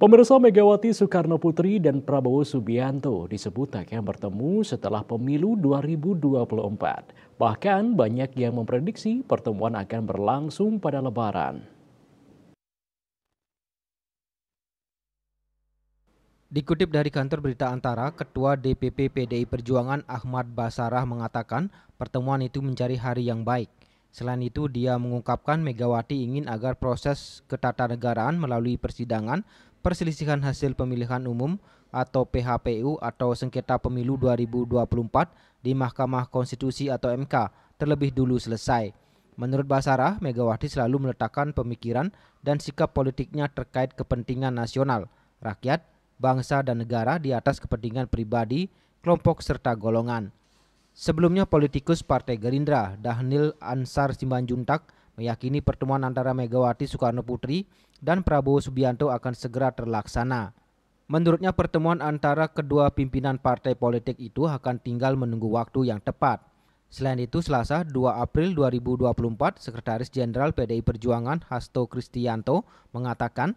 Pemirsa Megawati Soekarno Putri dan Prabowo Subianto disebut akan bertemu setelah pemilu 2024. Bahkan banyak yang memprediksi pertemuan akan berlangsung pada lebaran. Dikutip dari kantor berita Antara, Ketua DPP PDI Perjuangan Ahmad Basarah mengatakan pertemuan itu mencari hari yang baik – Selain itu, dia mengungkapkan Megawati ingin agar proses ketatanegaraan melalui persidangan perselisihan hasil pemilihan umum atau PHPU atau sengketa pemilu 2024 di Mahkamah Konstitusi atau MK terlebih dulu selesai. Menurut Basarah, Megawati selalu meletakkan pemikiran dan sikap politiknya terkait kepentingan nasional, rakyat, bangsa, dan negara di atas kepentingan pribadi, kelompok, serta golongan. Sebelumnya politikus Partai Gerindra Dahnil Ansar Simanjuntak meyakini pertemuan antara Megawati Soekarno Putri dan Prabowo Subianto akan segera terlaksana. Menurutnya pertemuan antara kedua pimpinan partai politik itu akan tinggal menunggu waktu yang tepat. Selain itu, Selasa 2 April 2024, Sekretaris Jenderal PDI Perjuangan Hasto Kristianto mengatakan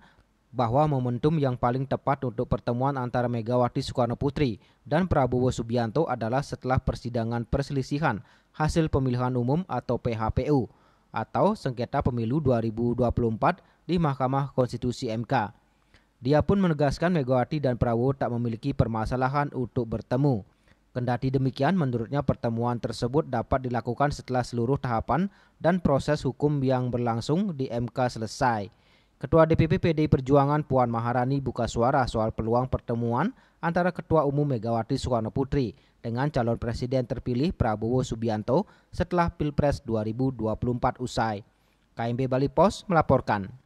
bahwa momentum yang paling tepat untuk pertemuan antara Megawati Soekarno Putri dan Prabowo Subianto adalah setelah persidangan perselisihan hasil pemilihan umum atau PHPU atau sengketa pemilu 2024 di Mahkamah Konstitusi MK. Dia pun menegaskan Megawati dan Prabowo tak memiliki permasalahan untuk bertemu. Kendati demikian, menurutnya pertemuan tersebut dapat dilakukan setelah seluruh tahapan dan proses hukum yang berlangsung di MK selesai. Ketua DPP PDI Perjuangan Puan Maharani buka suara soal peluang pertemuan antara Ketua Umum Megawati Soekarno Putri dengan calon presiden terpilih Prabowo Subianto setelah Pilpres 2024 usai. KMB Bali Pos melaporkan.